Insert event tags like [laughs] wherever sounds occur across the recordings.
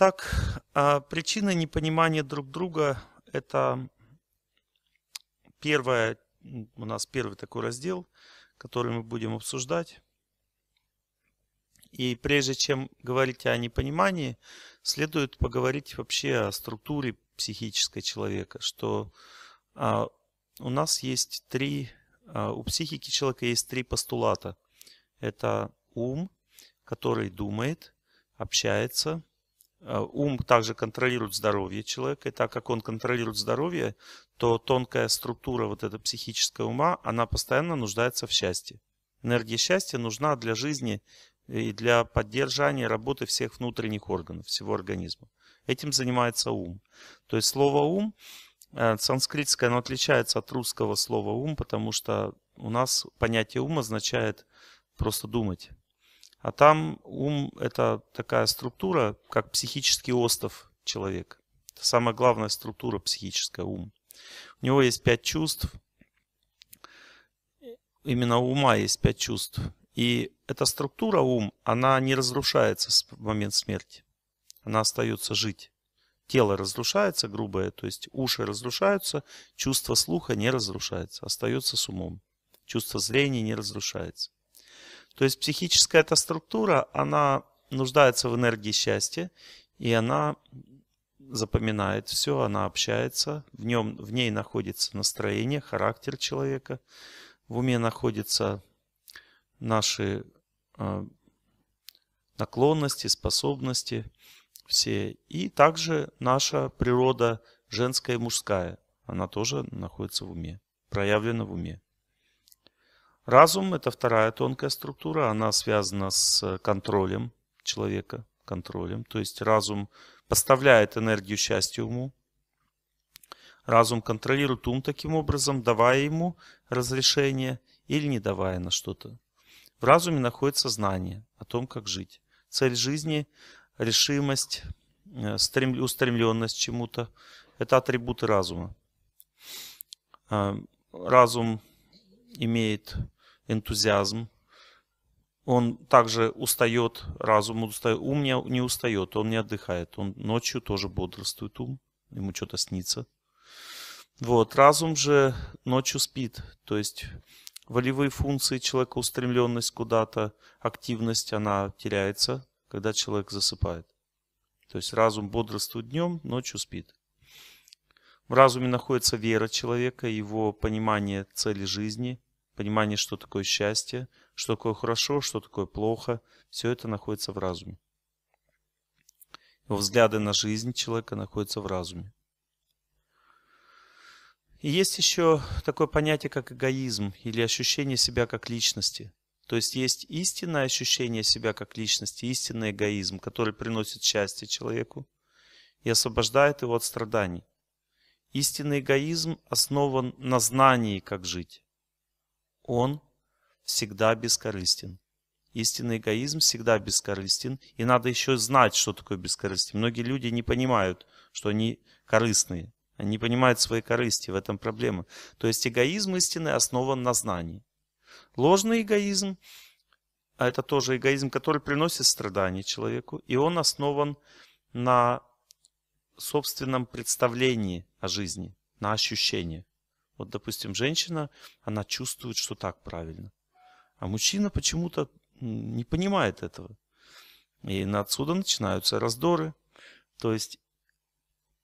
Так, а, причины непонимания друг друга – это первое, у нас первый такой раздел, который мы будем обсуждать. И прежде чем говорить о непонимании, следует поговорить вообще о структуре психической человека, что а, у нас есть три, а, у психики человека есть три постулата. Это ум, который думает, общается Э, ум также контролирует здоровье человека, и так как он контролирует здоровье, то тонкая структура вот эта психическая ума, она постоянно нуждается в счастье. Энергия счастья нужна для жизни и для поддержания работы всех внутренних органов, всего организма. Этим занимается ум. То есть слово «ум» э, санскритское, оно отличается от русского слова «ум», потому что у нас понятие «ум» означает просто думать. А там ум – это такая структура, как психический остов человека. Это самая главная структура психическая – ум. У него есть пять чувств. Именно у ума есть пять чувств. И эта структура ум, она не разрушается в момент смерти. Она остается жить. Тело разрушается грубое, то есть уши разрушаются, чувство слуха не разрушается, остается с умом. Чувство зрения не разрушается. То есть психическая эта структура, она нуждается в энергии счастья, и она запоминает все, она общается, в, нем, в ней находится настроение, характер человека, в уме находятся наши э, наклонности, способности все. И также наша природа женская и мужская, она тоже находится в уме, проявлена в уме. Разум – это вторая тонкая структура, она связана с э, контролем человека, контролем. То есть разум поставляет энергию счастья уму. Разум контролирует ум таким образом, давая ему разрешение или не давая на что-то. В разуме находится знание о том, как жить. Цель жизни, решимость, э, устремленность чему-то – это атрибуты разума. Э, разум имеет энтузиазм, он также устает, разум устает, ум не, не устает, он не отдыхает, он ночью тоже бодрствует ум, ему что-то снится. Вот, разум же ночью спит, то есть волевые функции человека, устремленность куда-то, активность, она теряется, когда человек засыпает. То есть разум бодрствует днем, ночью спит. В разуме находится вера человека, его понимание цели жизни, понимание, что такое счастье, что такое хорошо, что такое плохо. Все это находится в разуме. Его взгляды на жизнь человека находятся в разуме. И есть еще такое понятие, как эгоизм или ощущение себя как личности. То есть есть истинное ощущение себя как личности, истинный эгоизм, который приносит счастье человеку и освобождает его от страданий. Истинный эгоизм основан на знании, как жить. Он всегда бескорыстен. Истинный эгоизм всегда бескорыстен, и надо еще знать, что такое бескорыстие. Многие люди не понимают, что они корыстные. Они не понимают своей корысти, в этом проблема. То есть эгоизм истинный основан на знании. Ложный эгоизм – а это тоже эгоизм, который приносит страдания человеку, и он основан на собственном представлении о жизни, на ощущение. Вот, допустим, женщина, она чувствует, что так правильно. А мужчина почему-то не понимает этого. И отсюда начинаются раздоры. То есть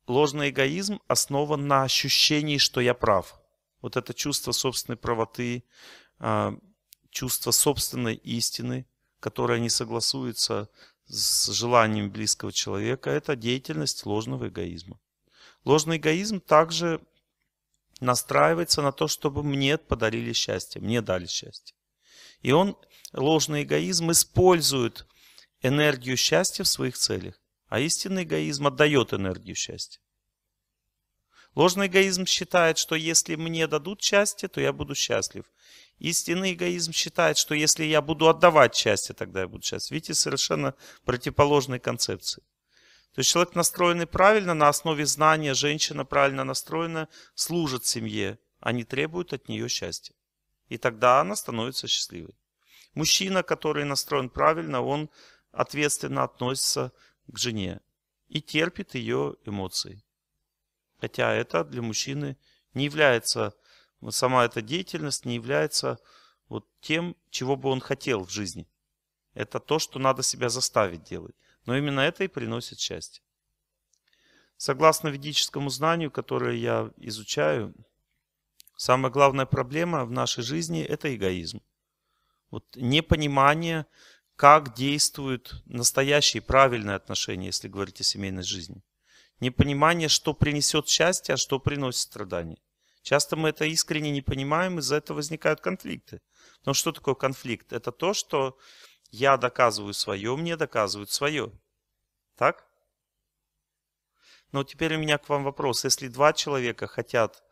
ложный эгоизм основан на ощущении, что я прав. Вот это чувство собственной правоты, а, чувство собственной истины, которое не согласуется с желанием близкого человека, это деятельность ложного эгоизма. Ложный эгоизм также настраивается на то, чтобы мне подарили счастье, мне дали счастье. И он, ложный эгоизм, использует энергию счастья в своих целях, а истинный эгоизм отдает энергию счастья. Ложный эгоизм считает, что если мне дадут счастье, то я буду счастлив. Истинный эгоизм считает, что если я буду отдавать счастье, тогда я буду счастлив. Видите, совершенно противоположные концепции. То есть человек настроенный правильно, на основе знания женщина правильно настроена, служит семье, а не требует от нее счастья. И тогда она становится счастливой. Мужчина, который настроен правильно, он ответственно относится к жене и терпит ее эмоции хотя это для мужчины не является, сама эта деятельность не является вот тем, чего бы он хотел в жизни. Это то, что надо себя заставить делать. Но именно это и приносит счастье. Согласно ведическому знанию, которое я изучаю, самая главная проблема в нашей жизни – это эгоизм. Вот непонимание, как действуют настоящие правильные отношения, если говорить о семейной жизни – непонимание, что принесет счастье, а что приносит страдания. Часто мы это искренне не понимаем, из-за этого возникают конфликты. Но что такое конфликт? Это то, что я доказываю свое, мне доказывают свое. Так? Но теперь у меня к вам вопрос. Если два человека хотят,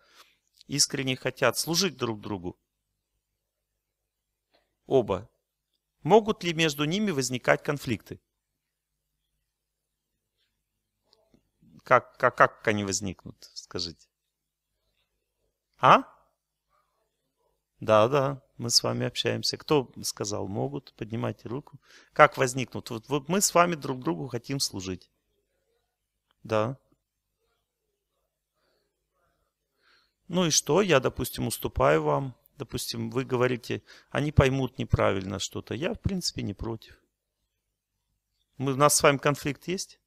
искренне хотят служить друг другу, оба, могут ли между ними возникать конфликты? как, как, как они возникнут, скажите? А? Да, да, мы с вами общаемся. Кто сказал, могут, поднимайте руку. Как возникнут? Вот, вот мы с вами друг другу хотим служить. Да. Ну и что? Я, допустим, уступаю вам. Допустим, вы говорите, они поймут неправильно что-то. Я, в принципе, не против. Мы, у нас с вами конфликт есть?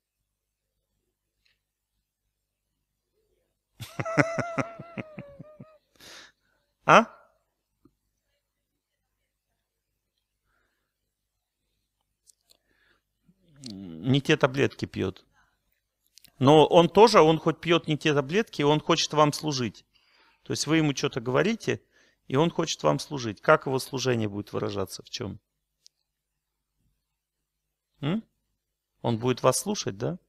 А? Не те таблетки пьет. Но он тоже, он хоть пьет не те таблетки, он хочет вам служить. То есть вы ему что-то говорите, и он хочет вам служить. Как его служение будет выражаться? В чем? М? Он будет вас слушать, да?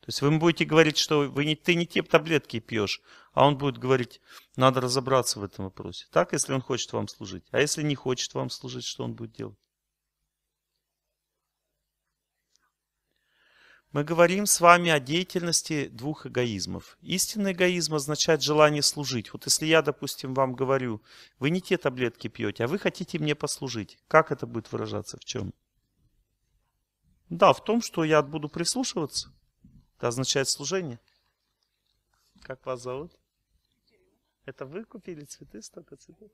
То есть вы ему будете говорить, что вы не, ты не те таблетки пьешь, а он будет говорить, надо разобраться в этом вопросе. Так, если он хочет вам служить. А если не хочет вам служить, что он будет делать? Мы говорим с вами о деятельности двух эгоизмов. Истинный эгоизм означает желание служить. Вот если я, допустим, вам говорю, вы не те таблетки пьете, а вы хотите мне послужить, как это будет выражаться, в чем? Да, в том, что я буду прислушиваться это означает служение. Как вас зовут? Это вы купили цветы, столько цветов?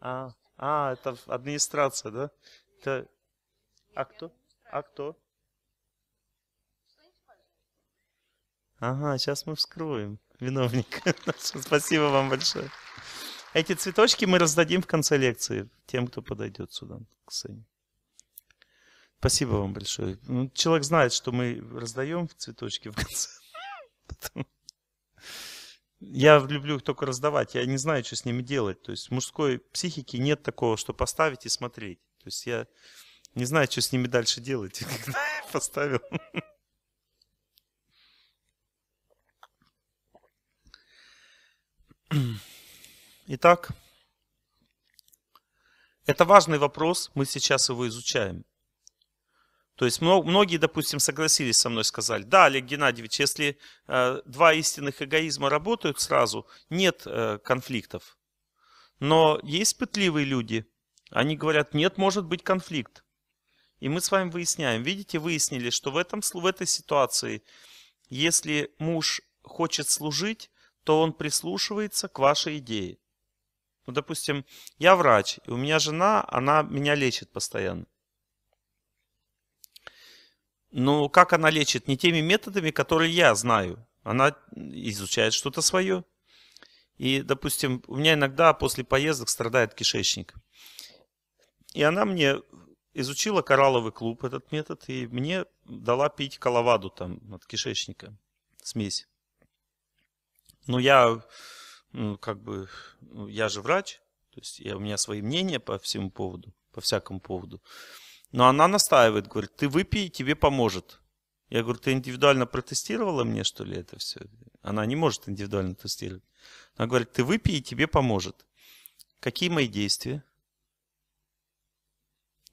А, а, это администрация, да? Это... А кто? А кто? Ага, сейчас мы вскроем виновника. [laughs] Спасибо вам большое. Эти цветочки мы раздадим в конце лекции тем, кто подойдет сюда, к сцене. Спасибо вам большое. Ну, человек знает, что мы раздаем цветочки в конце. Я люблю их только раздавать. Я не знаю, что с ними делать. То есть в мужской психике нет такого, что поставить и смотреть. То есть я не знаю, что с ними дальше делать, [laughs] когда я поставил. Итак, это важный вопрос, мы сейчас его изучаем. То есть многие, допустим, согласились со мной, сказали, да, Олег Геннадьевич, если э, два истинных эгоизма работают сразу, нет э, конфликтов. Но есть пытливые люди, они говорят, нет, может быть конфликт. И мы с вами выясняем, видите, выяснили, что в, этом, в этой ситуации, если муж хочет служить, то он прислушивается к вашей идее. Ну, допустим, я врач, и у меня жена, она меня лечит постоянно. Но как она лечит? Не теми методами, которые я знаю. Она изучает что-то свое. И, допустим, у меня иногда после поездок страдает кишечник. И она мне изучила коралловый клуб, этот метод, и мне дала пить коловаду там от кишечника, смесь. Но я, ну, как бы, ну, я же врач, то есть я, у меня свои мнения по всему поводу, по всякому поводу. Но она настаивает, говорит, ты выпей, тебе поможет. Я говорю, ты индивидуально протестировала мне, что ли, это все? Она не может индивидуально тестировать. Она говорит, ты выпей, и тебе поможет. Какие мои действия?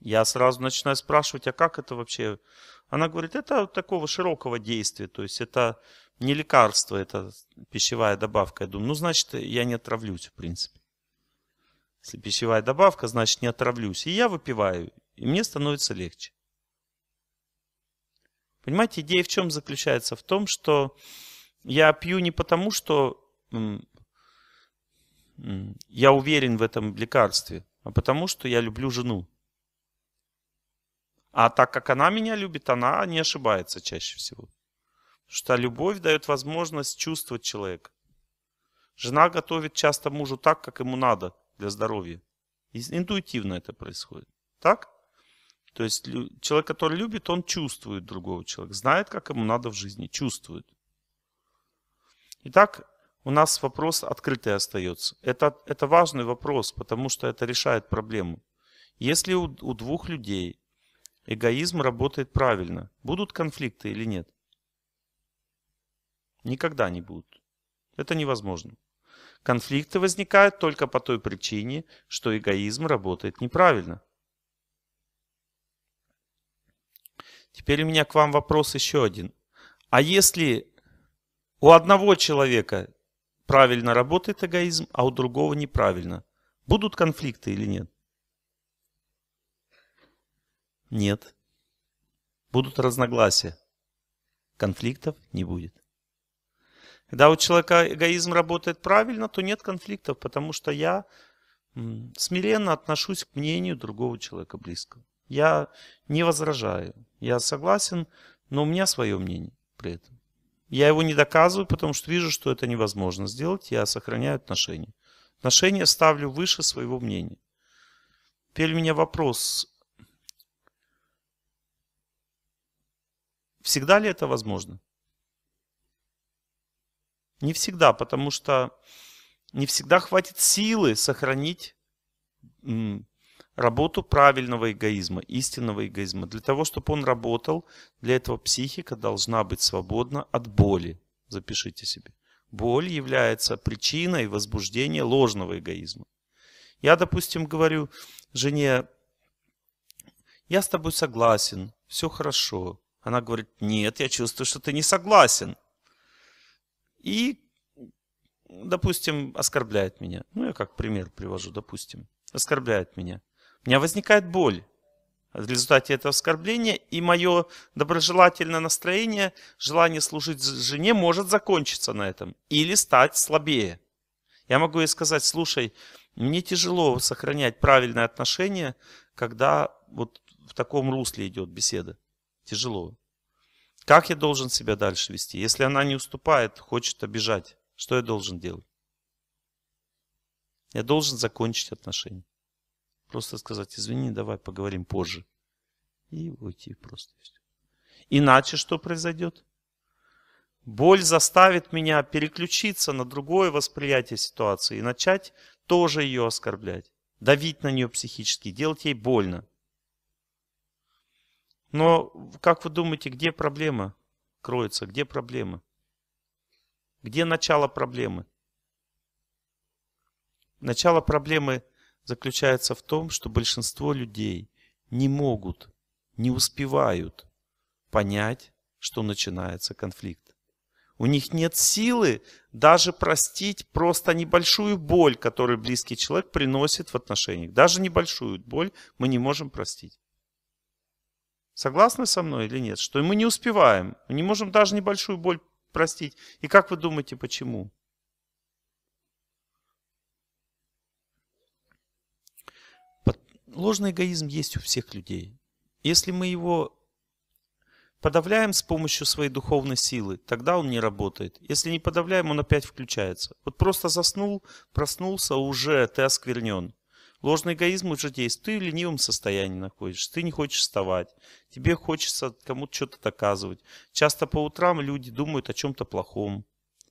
Я сразу начинаю спрашивать, а как это вообще? Она говорит, это такого широкого действия, то есть это не лекарство, это пищевая добавка. Я думаю, ну значит, я не отравлюсь, в принципе. Если пищевая добавка, значит, не отравлюсь. И я выпиваю. И мне становится легче. Понимаете, идея в чем заключается? В том, что я пью не потому, что я уверен в этом лекарстве, а потому, что я люблю жену. А так как она меня любит, она не ошибается чаще всего. Потому что любовь дает возможность чувствовать человека. Жена готовит часто мужу так, как ему надо для здоровья. интуитивно это происходит. Так? То есть человек, который любит, он чувствует другого человека, знает, как ему надо в жизни, чувствует. Итак, у нас вопрос открытый остается. Это, это важный вопрос, потому что это решает проблему. Если у, у двух людей эгоизм работает правильно, будут конфликты или нет? Никогда не будут. Это невозможно. Конфликты возникают только по той причине, что эгоизм работает неправильно. Теперь у меня к вам вопрос еще один. А если у одного человека правильно работает эгоизм, а у другого неправильно, будут конфликты или нет? Нет. Будут разногласия. Конфликтов не будет. Когда у человека эгоизм работает правильно, то нет конфликтов, потому что я смиренно отношусь к мнению другого человека близкого. Я не возражаю, я согласен, но у меня свое мнение при этом. Я его не доказываю, потому что вижу, что это невозможно сделать, я сохраняю отношения. Отношения ставлю выше своего мнения. Теперь у меня вопрос. Всегда ли это возможно? Не всегда, потому что не всегда хватит силы сохранить работу правильного эгоизма, истинного эгоизма. Для того, чтобы он работал, для этого психика должна быть свободна от боли. Запишите себе. Боль является причиной возбуждения ложного эгоизма. Я, допустим, говорю жене, я с тобой согласен, все хорошо. Она говорит, нет, я чувствую, что ты не согласен. И, допустим, оскорбляет меня. Ну, я как пример привожу, допустим. Оскорбляет меня. У меня возникает боль в результате этого оскорбления, и мое доброжелательное настроение, желание служить жене может закончиться на этом или стать слабее. Я могу ей сказать, слушай, мне тяжело сохранять правильное отношение, когда вот в таком русле идет беседа. Тяжело. Как я должен себя дальше вести? Если она не уступает, хочет обижать, что я должен делать? Я должен закончить отношения. Просто сказать, извини, давай поговорим позже. И уйти просто. Иначе что произойдет? Боль заставит меня переключиться на другое восприятие ситуации и начать тоже ее оскорблять, давить на нее психически, делать ей больно. Но как вы думаете, где проблема кроется, где проблема? Где начало проблемы? Начало проблемы заключается в том, что большинство людей не могут, не успевают понять, что начинается конфликт. У них нет силы даже простить просто небольшую боль, которую близкий человек приносит в отношениях. Даже небольшую боль мы не можем простить. Согласны со мной или нет? Что мы не успеваем, мы не можем даже небольшую боль простить. И как вы думаете, почему? ложный эгоизм есть у всех людей. Если мы его подавляем с помощью своей духовной силы, тогда он не работает. Если не подавляем, он опять включается. Вот просто заснул, проснулся, уже ты осквернен. Ложный эгоизм уже действует. Ты в ленивом состоянии находишься, ты не хочешь вставать, тебе хочется кому-то что-то доказывать. Часто по утрам люди думают о чем-то плохом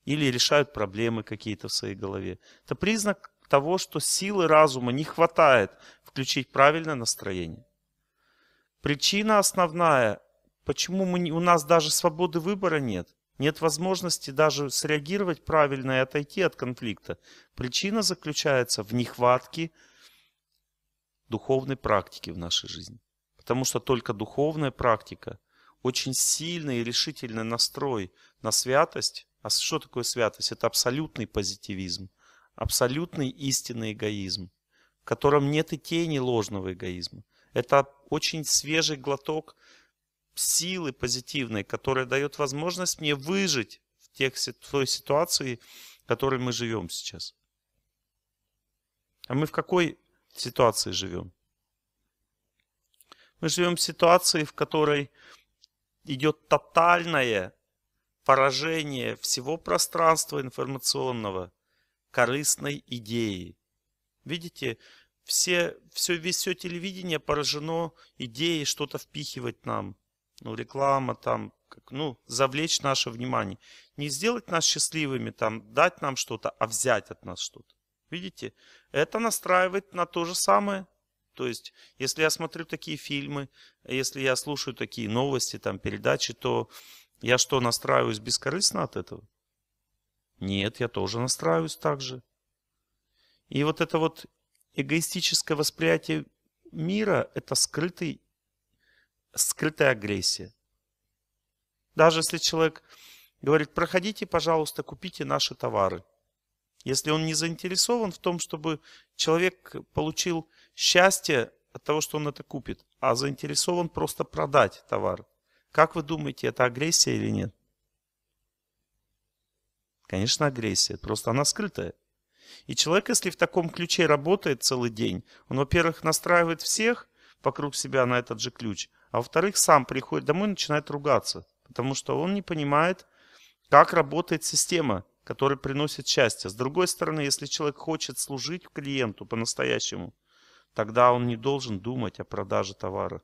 или решают проблемы какие-то в своей голове. Это признак того, что силы разума не хватает включить правильное настроение. Причина основная, почему мы, у нас даже свободы выбора нет. Нет возможности даже среагировать правильно и отойти от конфликта. Причина заключается в нехватке духовной практики в нашей жизни. Потому что только духовная практика, очень сильный и решительный настрой на святость. А что такое святость? Это абсолютный позитивизм – абсолютный истинный эгоизм, в котором нет и тени ложного эгоизма. Это очень свежий глоток силы позитивной, которая дает возможность мне выжить в, тех, в той ситуации, в которой мы живем сейчас. А мы в какой ситуации живем? Мы живем в ситуации, в которой идет тотальное поражение всего пространства информационного – корыстной идеи. Видите, все, все, весь все телевидение поражено идеей что-то впихивать нам. Ну, реклама там, как, ну, завлечь наше внимание. Не сделать нас счастливыми, там, дать нам что-то, а взять от нас что-то. Видите? Это настраивает на то же самое. То есть, если я смотрю такие фильмы, если я слушаю такие новости, там, передачи, то я что, настраиваюсь бескорыстно от этого? Нет, я тоже настраиваюсь так же. И вот это вот эгоистическое восприятие мира – это скрытый, скрытая агрессия. Даже если человек говорит, проходите, пожалуйста, купите наши товары. Если он не заинтересован в том, чтобы человек получил счастье от того, что он это купит, а заинтересован просто продать товар. Как вы думаете, это агрессия или нет? конечно, агрессия, просто она скрытая. И человек, если в таком ключе работает целый день, он, во-первых, настраивает всех вокруг себя на этот же ключ, а во-вторых, сам приходит домой и начинает ругаться, потому что он не понимает, как работает система, которая приносит счастье. С другой стороны, если человек хочет служить клиенту по-настоящему, тогда он не должен думать о продаже товара.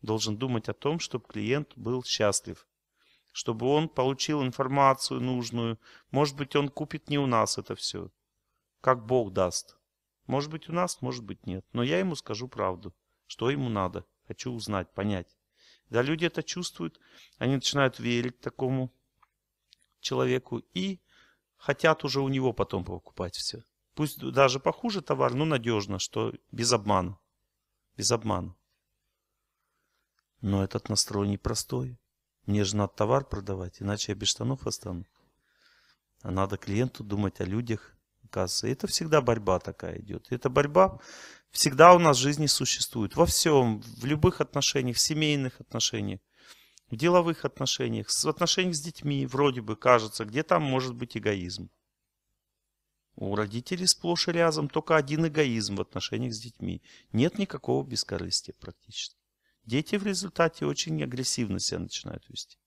Должен думать о том, чтобы клиент был счастлив чтобы он получил информацию нужную. Может быть, он купит не у нас это все. Как Бог даст. Может быть, у нас, может быть, нет. Но я ему скажу правду, что ему надо. Хочу узнать, понять. Да, люди это чувствуют, они начинают верить такому человеку и хотят уже у него потом покупать все. Пусть даже похуже товар, но надежно, что без обмана. Без обмана. Но этот настрой непростой. Мне же надо товар продавать, иначе я без штанов останусь. А надо клиенту думать о людях, кассы. Это всегда борьба такая идет. Эта борьба всегда у нас в жизни существует. Во всем, в любых отношениях, в семейных отношениях, в деловых отношениях, в отношениях с детьми, вроде бы, кажется, где там может быть эгоизм. У родителей сплошь и рязом только один эгоизм в отношениях с детьми. Нет никакого бескорыстия практически. Дети в результате очень агрессивно себя начинают вести.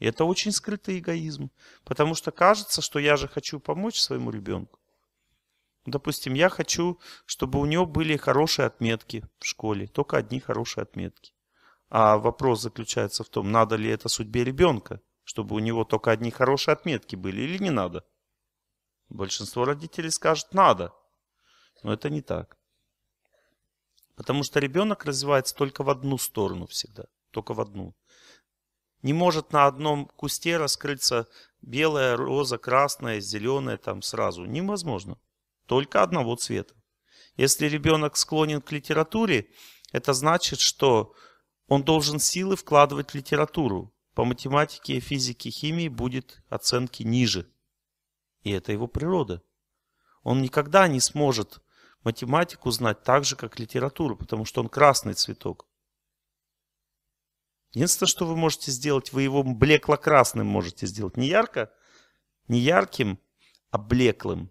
И это очень скрытый эгоизм. Потому что кажется, что я же хочу помочь своему ребенку. Допустим, я хочу, чтобы у него были хорошие отметки в школе. Только одни хорошие отметки. А вопрос заключается в том, надо ли это судьбе ребенка, чтобы у него только одни хорошие отметки были или не надо. Большинство родителей скажет «надо». Но это не так. Потому что ребенок развивается только в одну сторону всегда, только в одну. Не может на одном кусте раскрыться белая, роза, красная, зеленая там сразу. Невозможно. Только одного цвета. Если ребенок склонен к литературе, это значит, что он должен силы вкладывать в литературу. По математике, физике, химии будет оценки ниже. И это его природа. Он никогда не сможет математику знать так же, как литературу, потому что он красный цветок. Единственное, что вы можете сделать, вы его блекло-красным можете сделать. Не ярко, не ярким, а блеклым.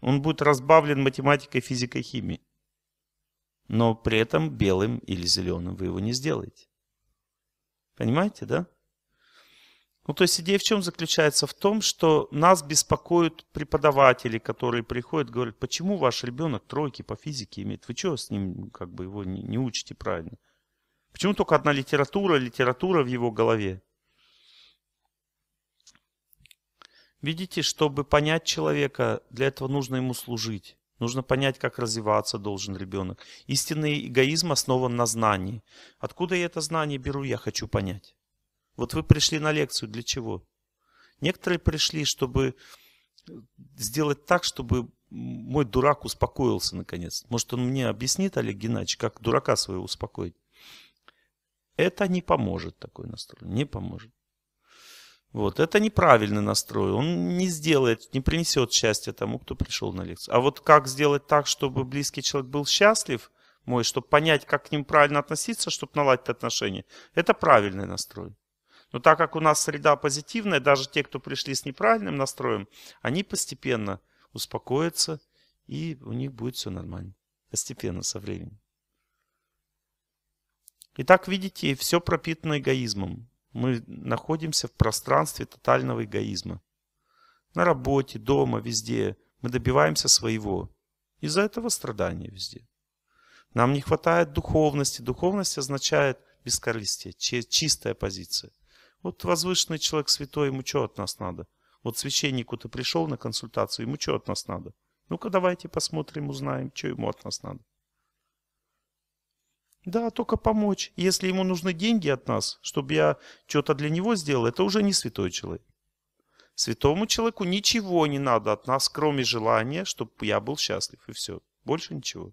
Он будет разбавлен математикой, физикой, химией. Но при этом белым или зеленым вы его не сделаете. Понимаете, да? Ну, то есть идея в чем заключается? В том, что нас беспокоят преподаватели, которые приходят, говорят, почему ваш ребенок тройки по физике имеет? Вы что с ним, как бы, его не, не учите правильно? Почему только одна литература, литература в его голове? Видите, чтобы понять человека, для этого нужно ему служить. Нужно понять, как развиваться должен ребенок. Истинный эгоизм основан на знании. Откуда я это знание беру, я хочу понять. Вот вы пришли на лекцию для чего? Некоторые пришли, чтобы сделать так, чтобы мой дурак успокоился наконец. Может, он мне объяснит, Олег Геннадьевич, как дурака своего успокоить. Это не поможет такой настрой, не поможет. Вот, это неправильный настрой, он не сделает, не принесет счастья тому, кто пришел на лекцию. А вот как сделать так, чтобы близкий человек был счастлив, мой, чтобы понять, как к ним правильно относиться, чтобы наладить отношения, это правильный настрой. Но так как у нас среда позитивная, даже те, кто пришли с неправильным настроем, они постепенно успокоятся, и у них будет все нормально. Постепенно, со временем. Итак, видите, все пропитано эгоизмом. Мы находимся в пространстве тотального эгоизма. На работе, дома, везде. Мы добиваемся своего. Из-за этого страдания везде. Нам не хватает духовности. Духовность означает бескорыстие, чистая позиция. Вот возвышенный человек святой, ему что от нас надо? Вот священнику ты пришел на консультацию, ему что от нас надо? Ну-ка давайте посмотрим, узнаем, что ему от нас надо. Да, только помочь. Если ему нужны деньги от нас, чтобы я что-то для него сделал, это уже не святой человек. Святому человеку ничего не надо от нас, кроме желания, чтобы я был счастлив, и все. Больше ничего.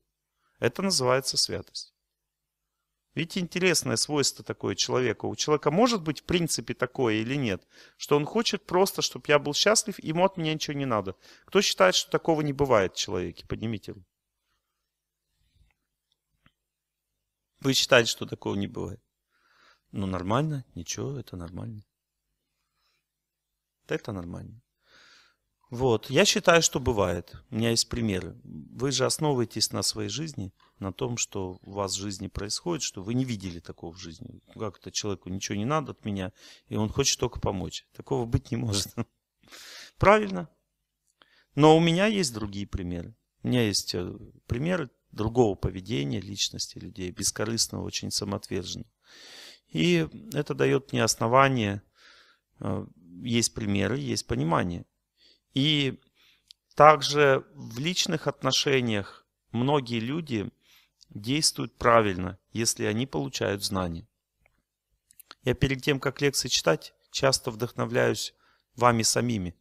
Это называется святость. Ведь интересное свойство такое человека. У человека может быть в принципе такое или нет, что он хочет просто, чтобы я был счастлив, ему от меня ничего не надо. Кто считает, что такого не бывает в человеке? Поднимите руку. Вы считаете, что такого не бывает? Ну нормально, ничего, это нормально. Это нормально. Вот, я считаю, что бывает. У меня есть примеры. Вы же основываетесь на своей жизни, на том, что у вас в жизни происходит, что вы не видели такого в жизни. Как это человеку ничего не надо от меня, и он хочет только помочь. Такого быть не может. [laughs] Правильно. Но у меня есть другие примеры. У меня есть э, примеры другого поведения личности людей, бескорыстного, очень самоотверженного. И это дает мне основание, э, есть примеры, есть понимание. И также в личных отношениях многие люди действуют правильно, если они получают знания. Я перед тем, как лекции читать, часто вдохновляюсь вами самими.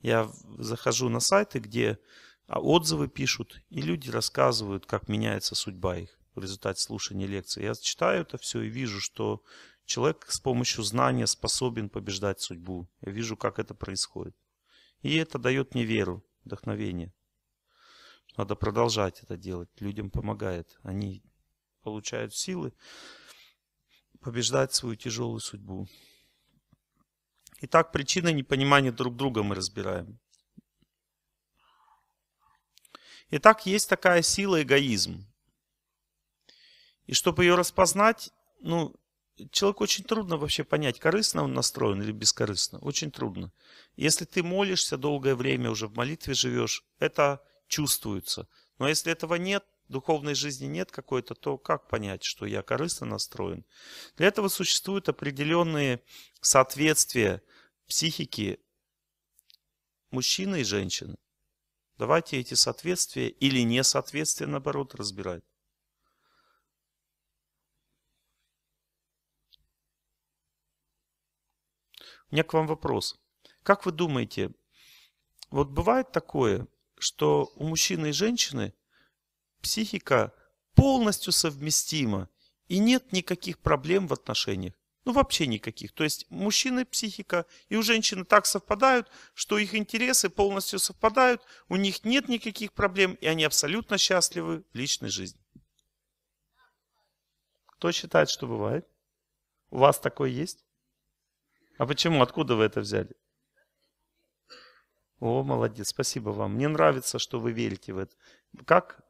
Я захожу на сайты, где а, отзывы пишут, и люди рассказывают, как меняется судьба их в результате слушания лекций. Я читаю это все и вижу, что человек с помощью знания способен побеждать судьбу. Я вижу, как это происходит. И это дает мне веру, вдохновение. Надо продолжать это делать. Людям помогает. Они получают силы побеждать свою тяжелую судьбу. Итак, причины непонимания друг друга мы разбираем. Итак, есть такая сила эгоизм. И чтобы ее распознать, ну, человеку очень трудно вообще понять, корыстно он настроен или бескорыстно. Очень трудно. Если ты молишься долгое время, уже в молитве живешь, это чувствуется. Но если этого нет, духовной жизни нет какой-то, то как понять, что я корыстно настроен? Для этого существуют определенные соответствия психики мужчины и женщины. Давайте эти соответствия или несоответствия, наоборот, разбирать. У меня к вам вопрос. Как вы думаете, вот бывает такое, что у мужчины и женщины психика полностью совместима, и нет никаких проблем в отношениях? Ну, вообще никаких. То есть мужчины психика и у женщины так совпадают, что их интересы полностью совпадают, у них нет никаких проблем, и они абсолютно счастливы в личной жизни. Кто считает, что бывает? У вас такое есть? А почему? Откуда вы это взяли? О, молодец, спасибо вам. Мне нравится, что вы верите в это. Как?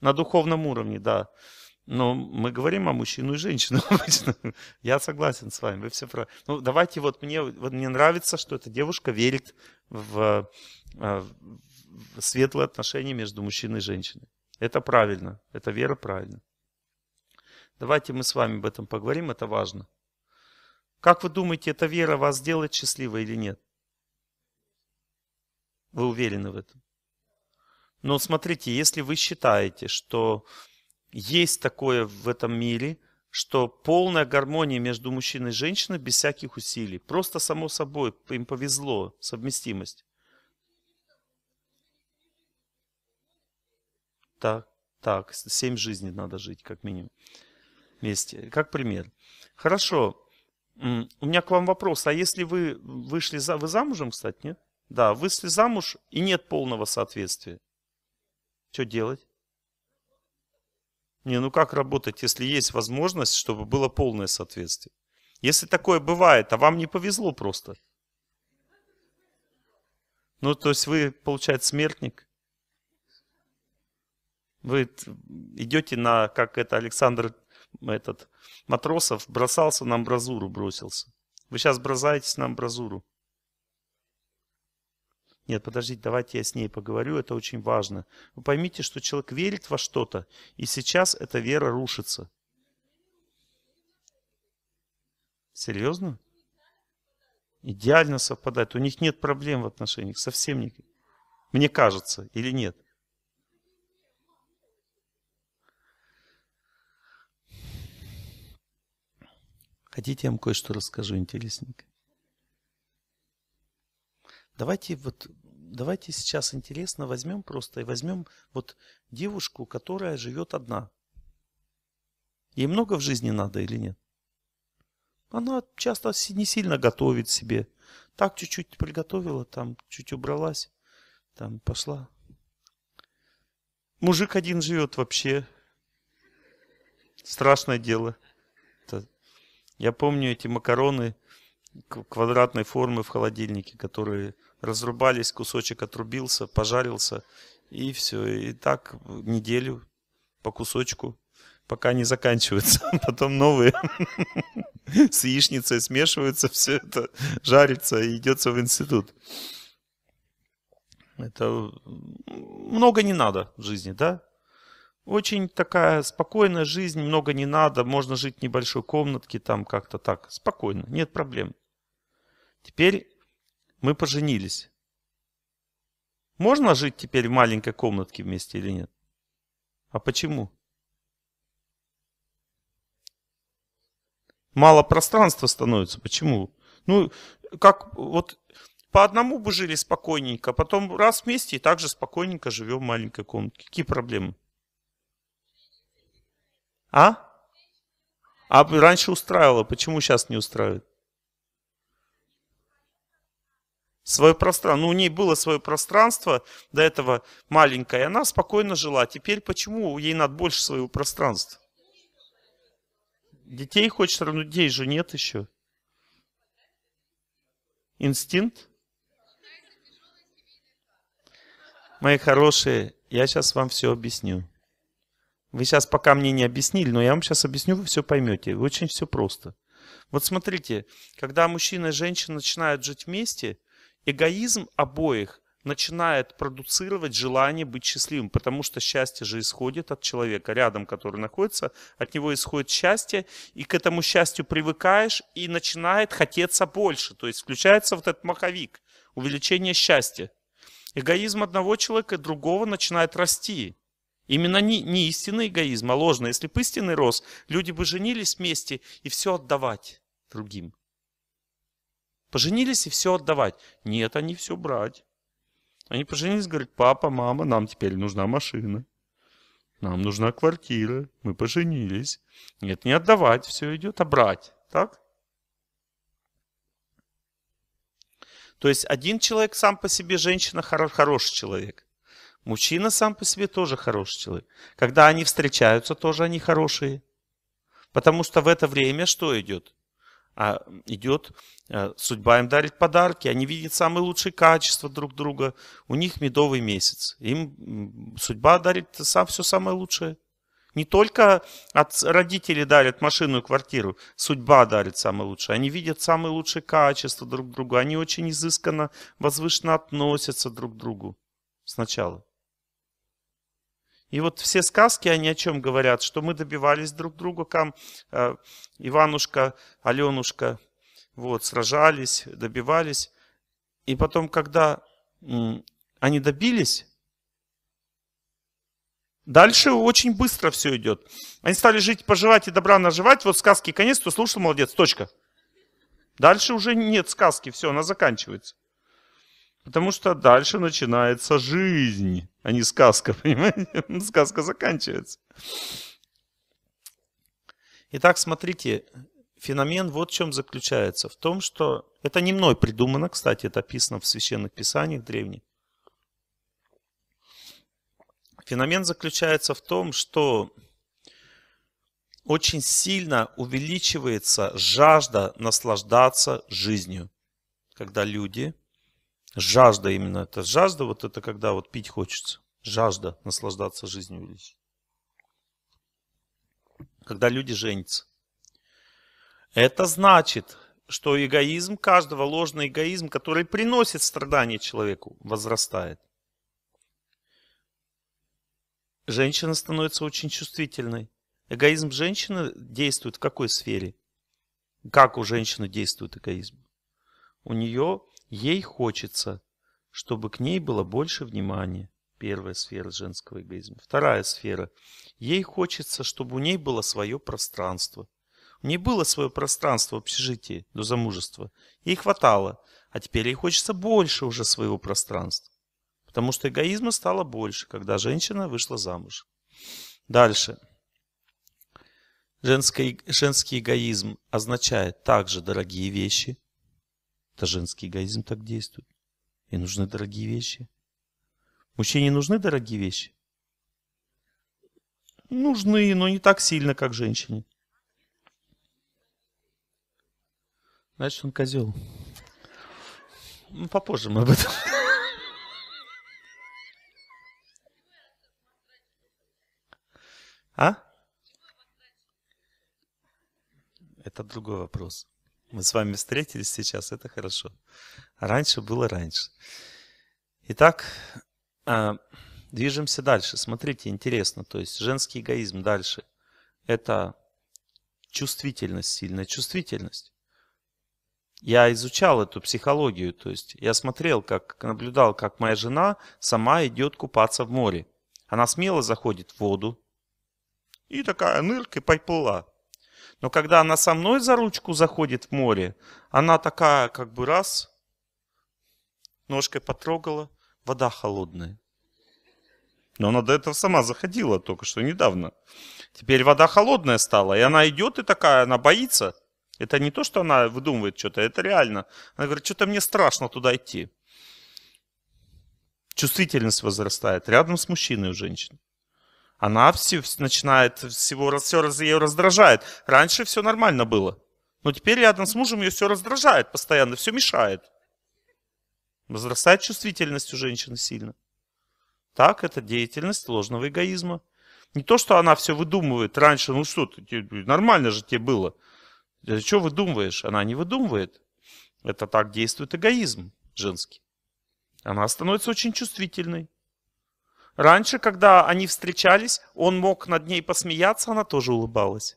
На духовном уровне, да. Но мы говорим о мужчину и женщину [laughs] обычно. Я согласен с вами, вы все правы. Ну, давайте вот мне, вот мне нравится, что эта девушка верит в, э, в светлые отношения между мужчиной и женщиной. Это правильно, это вера правильно. Давайте мы с вами об этом поговорим, это важно. Как вы думаете, эта вера вас сделает счастливой или нет? Вы уверены в этом? Но смотрите, если вы считаете, что есть такое в этом мире, что полная гармония между мужчиной и женщиной без всяких усилий, просто само собой, им повезло, совместимость. Так, так, семь жизней надо жить, как минимум вместе, как пример. Хорошо, у меня к вам вопрос, а если вы вышли, за... вы замужем, кстати, нет? Да, вышли замуж и нет полного соответствия. Что делать? Не, ну как работать, если есть возможность, чтобы было полное соответствие? Если такое бывает, а вам не повезло просто. Ну, то есть вы, получается, смертник. Вы идете на, как это Александр этот Матросов бросался на амбразуру, бросился. Вы сейчас бросаетесь на амбразуру. Нет, подождите, давайте я с ней поговорю, это очень важно. Вы поймите, что человек верит во что-то, и сейчас эта вера рушится. Серьезно? Идеально совпадает. У них нет проблем в отношениях, совсем никаких. Мне кажется, или нет? Хотите, я вам кое-что расскажу интересненько? Давайте вот давайте сейчас интересно возьмем просто и возьмем вот девушку, которая живет одна. Ей много в жизни надо или нет? Она часто не сильно готовит себе. Так чуть-чуть приготовила, там чуть убралась, там пошла. Мужик один живет вообще. Страшное дело. Я помню эти макароны квадратной формы в холодильнике, которые разрубались, кусочек отрубился, пожарился, и все. И так неделю по кусочку, пока не заканчиваются. [laughs] Потом новые [laughs] с яичницей смешиваются, все это жарится и идется в институт. Это много не надо в жизни, да? Очень такая спокойная жизнь, много не надо, можно жить в небольшой комнатке, там как-то так, спокойно, нет проблем. Теперь мы поженились. Можно жить теперь в маленькой комнатке вместе или нет? А почему? Мало пространства становится. Почему? Ну, как вот по одному бы жили спокойненько, потом раз вместе и также спокойненько живем в маленькой комнатке. Какие проблемы? А? А раньше устраивало, почему сейчас не устраивает? Свое пространство. Ну, у ней было свое пространство до этого маленькое, и она спокойно жила. Теперь почему ей надо больше своего пространства? Детей хочет, но ну, детей же нет еще. Инстинкт? Мои хорошие, я сейчас вам все объясню. Вы сейчас пока мне не объяснили, но я вам сейчас объясню, вы все поймете. Очень все просто. Вот смотрите, когда мужчина и женщина начинают жить вместе, эгоизм обоих начинает продуцировать желание быть счастливым, потому что счастье же исходит от человека рядом, который находится, от него исходит счастье, и к этому счастью привыкаешь, и начинает хотеться больше, то есть включается вот этот маховик, увеличение счастья. Эгоизм одного человека и другого начинает расти. Именно не, не истинный эгоизм, а ложный. Если бы истинный рос, люди бы женились вместе и все отдавать другим. Поженились и все отдавать. Нет, они все брать. Они поженились, говорят, папа, мама, нам теперь нужна машина. Нам нужна квартира, мы поженились. Нет, не отдавать, все идет, а брать. Так? То есть один человек сам по себе женщина хороший человек. Мужчина сам по себе тоже хороший человек. Когда они встречаются, тоже они хорошие. Потому что в это время что идет? А идет, э, судьба им дарит подарки, они видят самые лучшие качества друг друга. У них медовый месяц. Им судьба дарит сам все самое лучшее. Не только от родителей дарят машину и квартиру, судьба дарит самое лучшее. Они видят самые лучшие качества друг друга, они очень изысканно, возвышенно относятся друг к другу сначала. И вот все сказки, они о чем говорят? Что мы добивались друг друга, там э, Иванушка, Аленушка, вот, сражались, добивались. И потом, когда э, они добились, Дальше очень быстро все идет. Они стали жить, поживать и добра наживать. Вот сказки конец, то, слушал, молодец, точка. Дальше уже нет сказки, все, она заканчивается. Потому что дальше начинается жизнь, а не сказка, [laughs] понимаете? Сказка заканчивается. Итак, смотрите, феномен вот в чем заключается. В том, что это не мной придумано, кстати, это описано в священных писаниях древних. Феномен заключается в том, что очень сильно увеличивается жажда наслаждаться жизнью, когда люди Жажда именно это. Жажда вот это когда вот пить хочется. Жажда наслаждаться жизнью Когда люди женятся. Это значит, что эгоизм каждого, ложный эгоизм, который приносит страдания человеку, возрастает. Женщина становится очень чувствительной. Эгоизм женщины действует в какой сфере? Как у женщины действует эгоизм? У нее Ей хочется, чтобы к ней было больше внимания. Первая сфера женского эгоизма. Вторая сфера. Ей хочется, чтобы у ней было свое пространство. У нее было свое пространство в общежитии до замужества. Ей хватало. А теперь ей хочется больше уже своего пространства. Потому что эгоизма стало больше, когда женщина вышла замуж. Дальше. Женский, женский эгоизм означает также дорогие вещи, это женский эгоизм так действует. И нужны дорогие вещи. Мужчине нужны дорогие вещи? Нужны, но не так сильно, как женщине. Значит, он козел. Ну, попозже мы об этом. А? Это другой вопрос. Мы с вами встретились сейчас, это хорошо. Раньше было раньше. Итак, а, движемся дальше. Смотрите, интересно, то есть женский эгоизм дальше. Это чувствительность, сильная чувствительность. Я изучал эту психологию, то есть я смотрел, как наблюдал, как моя жена сама идет купаться в море. Она смело заходит в воду и такая и поплыла. Но когда она со мной за ручку заходит в море, она такая, как бы раз, ножкой потрогала, вода холодная. Но она до этого сама заходила только что недавно. Теперь вода холодная стала, и она идет и такая, она боится. Это не то, что она выдумывает что-то, это реально. Она говорит, что-то мне страшно туда идти. Чувствительность возрастает рядом с мужчиной у женщин. Она все начинает всего, все раз ее раздражает. Раньше все нормально было. Но теперь рядом с мужем ее все раздражает постоянно, все мешает. Возрастает чувствительность у женщины сильно. Так, это деятельность ложного эгоизма. Не то, что она все выдумывает раньше, ну что, нормально же тебе было. Ты э, что выдумываешь? Она не выдумывает. Это так действует эгоизм женский. Она становится очень чувствительной. Раньше, когда они встречались, он мог над ней посмеяться, она тоже улыбалась.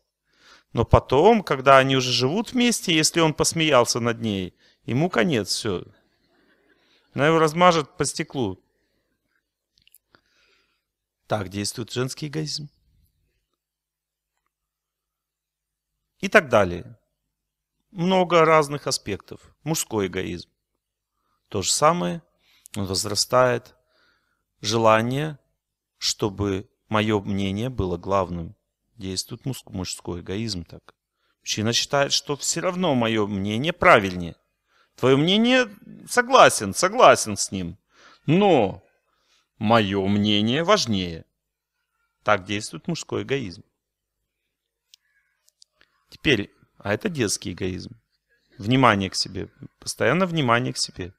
Но потом, когда они уже живут вместе, если он посмеялся над ней, ему конец, все. Она его размажет по стеклу. Так действует женский эгоизм. И так далее. Много разных аспектов. Мужской эгоизм. То же самое, он возрастает, желание, чтобы мое мнение было главным. Действует мужской эгоизм так. Мужчина считает, что все равно мое мнение правильнее. Твое мнение согласен, согласен с ним. Но мое мнение важнее. Так действует мужской эгоизм. Теперь, а это детский эгоизм. Внимание к себе. Постоянно внимание к себе.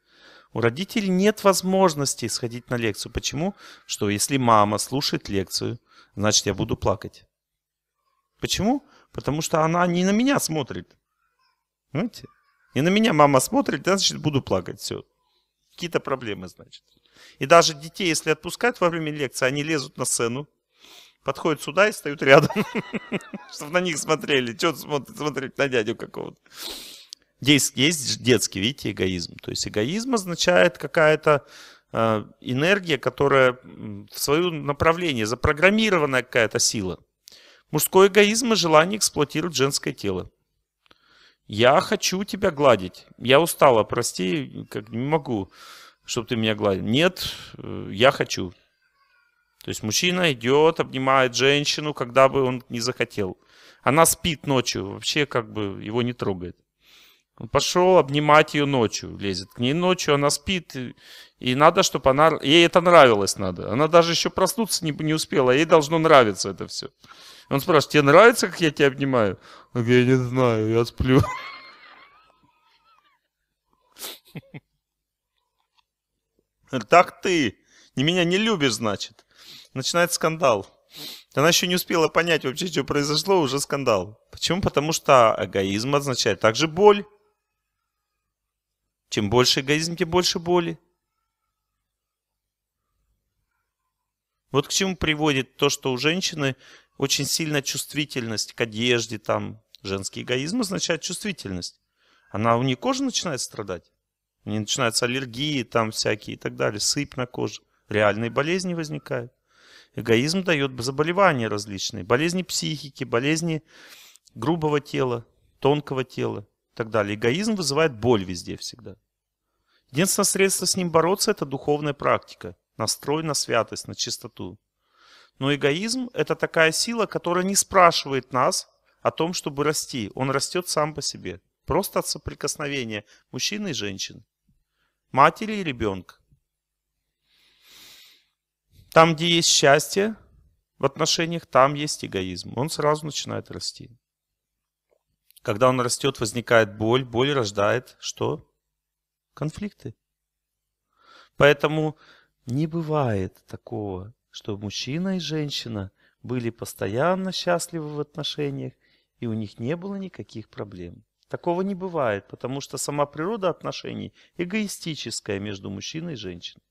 У родителей нет возможности сходить на лекцию. Почему? Что если мама слушает лекцию, значит я буду плакать. Почему? Потому что она не на меня смотрит. Понимаете? Не на меня мама смотрит, значит, буду плакать. Все. Какие-то проблемы, значит. И даже детей, если отпускать во время лекции, они лезут на сцену, подходят сюда и стоят рядом, [laughs] чтобы на них смотрели. Что смотреть на дядю какого-то? Есть, есть детский, видите, эгоизм. То есть эгоизм означает какая-то э, энергия, которая в свое направление, запрограммированная какая-то сила. Мужской эгоизм и желание эксплуатировать женское тело. Я хочу тебя гладить. Я устала, прости, как не могу, чтобы ты меня гладил. Нет, э, я хочу. То есть мужчина идет, обнимает женщину, когда бы он не захотел. Она спит ночью, вообще как бы его не трогает. Он пошел обнимать ее ночью, лезет к ней ночью, она спит, и надо, чтобы она... Ей это нравилось надо. Она даже еще проснуться не, не успела, а ей должно нравиться это все. он спрашивает, тебе нравится, как я тебя обнимаю? Он говорит, я не знаю, я сплю. [laughs] Так ты не меня не любишь, значит. Начинает скандал. Она еще не успела понять вообще, что произошло, уже скандал. Почему? Потому что эгоизм означает также боль. Чем больше эгоизм, тем больше боли. Вот к чему приводит то, что у женщины очень сильная чувствительность к одежде, там, женский эгоизм означает чувствительность. Она у нее кожа начинает страдать. У нее начинаются аллергии там всякие и так далее, сыпь на коже. Реальные болезни возникают. Эгоизм дает заболевания различные. Болезни психики, болезни грубого тела, тонкого тела так далее. Эгоизм вызывает боль везде всегда. Единственное средство с ним бороться – это духовная практика, настрой на святость, на чистоту. Но эгоизм – это такая сила, которая не спрашивает нас о том, чтобы расти. Он растет сам по себе, просто от соприкосновения мужчины и женщины, матери и ребенка. Там, где есть счастье в отношениях, там есть эгоизм. Он сразу начинает расти. Когда он растет, возникает боль. Боль рождает что? Конфликты. Поэтому не бывает такого, что мужчина и женщина были постоянно счастливы в отношениях, и у них не было никаких проблем. Такого не бывает, потому что сама природа отношений эгоистическая между мужчиной и женщиной.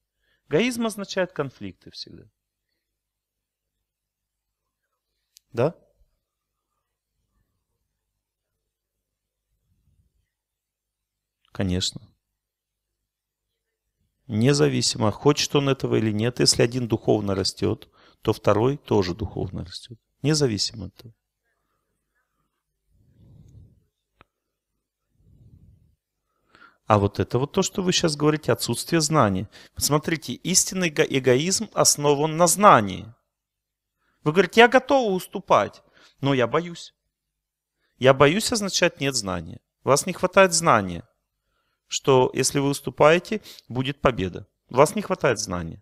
Эгоизм означает конфликты всегда. Да? Конечно. Независимо, хочет он этого или нет, если один духовно растет, то второй тоже духовно растет. Независимо от этого. А вот это вот то, что вы сейчас говорите, отсутствие знания. Посмотрите, истинный эгоизм основан на знании. Вы говорите, я готова уступать, но я боюсь. Я боюсь означать нет знания. У вас не хватает знания что если вы уступаете, будет победа. У вас не хватает знаний.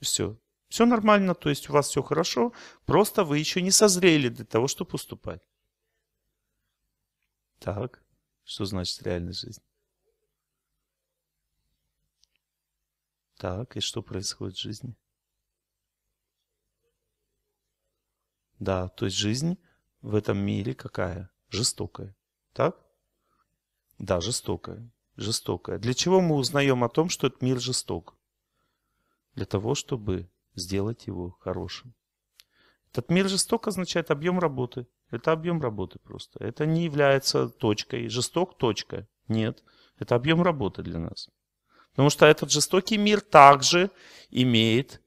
Все. Все нормально, то есть у вас все хорошо, просто вы еще не созрели для того, чтобы уступать. Так, что значит реальная жизнь? Так, и что происходит в жизни? Да, то есть жизнь в этом мире какая? Жестокая. Так? Да, жестокая жестокая. Для чего мы узнаем о том, что этот мир жесток? Для того, чтобы сделать его хорошим. Этот мир жесток означает объем работы. Это объем работы просто. Это не является точкой. Жесток – точка. Нет. Это объем работы для нас. Потому что этот жестокий мир также имеет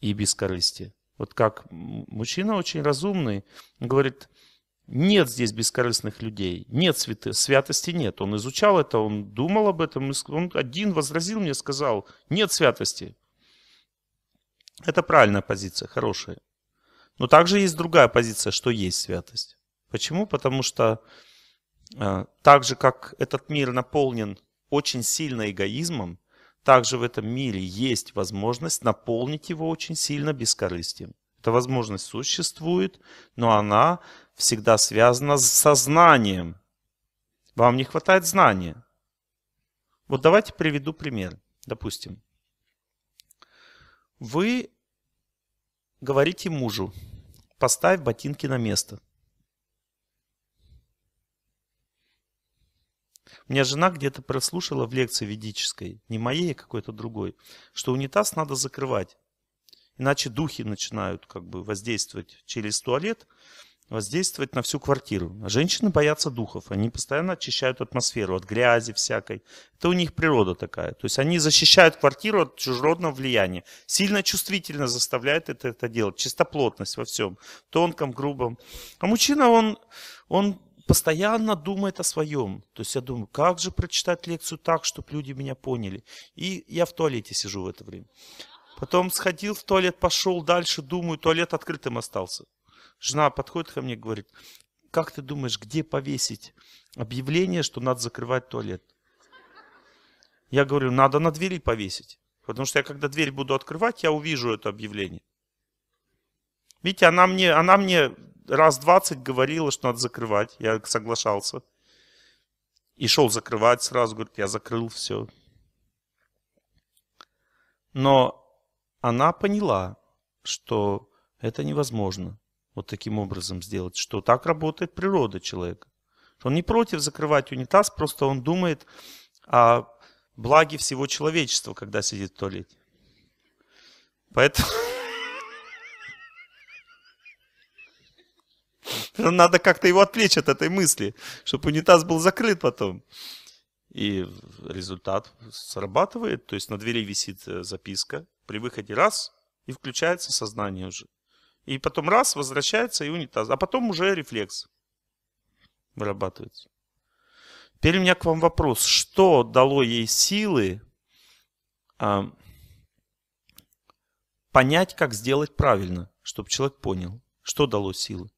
и бескорыстие. Вот как мужчина очень разумный говорит – нет здесь бескорыстных людей, нет святы, святости нет. Он изучал это, он думал об этом, он один возразил мне, сказал, нет святости. Это правильная позиция, хорошая. Но также есть другая позиция, что есть святость. Почему? Потому что э, так же, как этот мир наполнен очень сильно эгоизмом, также в этом мире есть возможность наполнить его очень сильно бескорыстием. Эта возможность существует, но она всегда связана с сознанием. Вам не хватает знания. Вот давайте приведу пример. Допустим, вы говорите мужу, поставь ботинки на место. У Меня жена где-то прослушала в лекции ведической, не моей, а какой-то другой, что унитаз надо закрывать. Иначе духи начинают как бы воздействовать через туалет, воздействовать на всю квартиру. А женщины боятся духов. Они постоянно очищают атмосферу от грязи всякой. Это у них природа такая. То есть они защищают квартиру от чужеродного влияния. Сильно чувствительно заставляют это, это делать. Чистоплотность во всем. Тонком, грубом. А мужчина, он, он постоянно думает о своем. То есть я думаю, как же прочитать лекцию так, чтобы люди меня поняли. И я в туалете сижу в это время. Потом сходил в туалет, пошел дальше, думаю, туалет открытым остался. Жена подходит ко мне и говорит, как ты думаешь, где повесить объявление, что надо закрывать туалет? Я говорю, надо на двери повесить. Потому что я, когда дверь буду открывать, я увижу это объявление. Видите, она мне, она мне раз 20 говорила, что надо закрывать. Я соглашался. И шел закрывать сразу, говорит, я закрыл все. Но она поняла, что это невозможно вот таким образом сделать, что так работает природа человека. Он не против закрывать унитаз, просто он думает о благе всего человечества, когда сидит в туалете. Поэтому... [laughs] Надо как-то его отвлечь от этой мысли, чтобы унитаз был закрыт потом. И результат срабатывает. То есть на двери висит э, записка при выходе раз, и включается сознание уже. И потом раз, возвращается и унитаз. А потом уже рефлекс вырабатывается. Теперь у меня к вам вопрос. Что дало ей силы а, понять, как сделать правильно, чтобы человек понял? Что дало силы?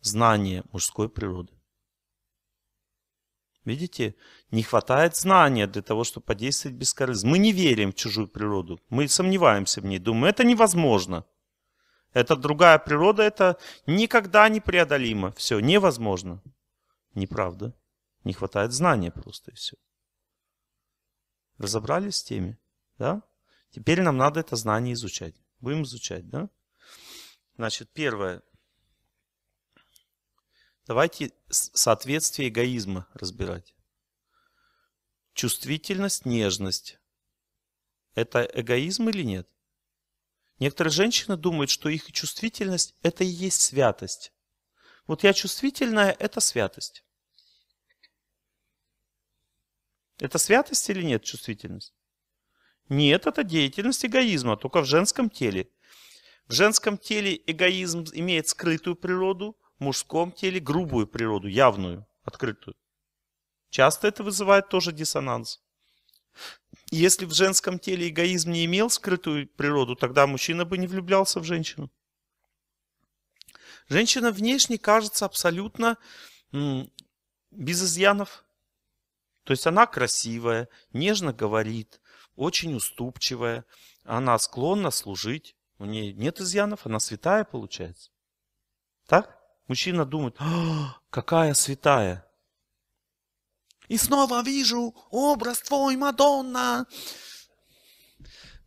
Знание мужской природы. Видите, не хватает знания для того, чтобы подействовать без корысти. Мы не верим в чужую природу, мы сомневаемся в ней, думаем, это невозможно. Это другая природа, это никогда непреодолимо. Все, невозможно. Неправда. Не хватает знания просто и все. Разобрались с теми? Да? Теперь нам надо это знание изучать. Будем изучать, да? Значит, первое. Давайте соответствие эгоизма разбирать. Чувствительность, нежность. Это эгоизм или нет? Некоторые женщины думают, что их чувствительность – это и есть святость. Вот я чувствительная – это святость. Это святость или нет чувствительность? Нет, это деятельность эгоизма, только в женском теле. В женском теле эгоизм имеет скрытую природу, мужском теле грубую природу, явную, открытую. Часто это вызывает тоже диссонанс. Если в женском теле эгоизм не имел скрытую природу, тогда мужчина бы не влюблялся в женщину. Женщина внешне кажется абсолютно без изъянов. То есть она красивая, нежно говорит, очень уступчивая, она склонна служить, у нее нет изъянов, она святая получается. Так? Мужчина думает, «А, какая святая. И снова вижу образ твой, Мадонна.